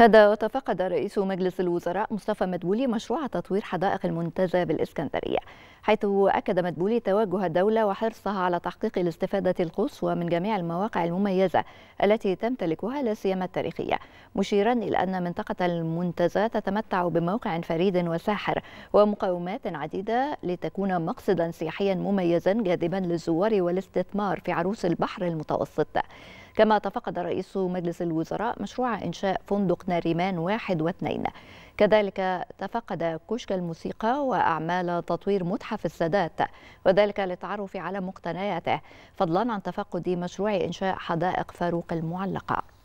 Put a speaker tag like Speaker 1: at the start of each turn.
Speaker 1: هذا وتفقد رئيس مجلس الوزراء مصطفى مدبولي مشروع تطوير حدائق المنتزه بالإسكندرية حيث أكد مدبولي توجه الدولة وحرصها على تحقيق الاستفادة القصوى من جميع المواقع المميزة التي تمتلكها لا سيما التاريخية مشيرا إلى أن منطقة المنتزه تتمتع بموقع فريد وساحر ومقومات عديدة لتكون مقصدا سياحيا مميزا جاذبا للزوار والاستثمار في عروس البحر المتوسط كما تفقد رئيس مجلس الوزراء مشروع إنشاء فندق ناريمان واحد واثنين كذلك تفقد كشك الموسيقى وأعمال تطوير متحف السادات وذلك للتعرف على مقتنياته فضلا عن تفقد مشروع إنشاء حدائق فاروق المعلقة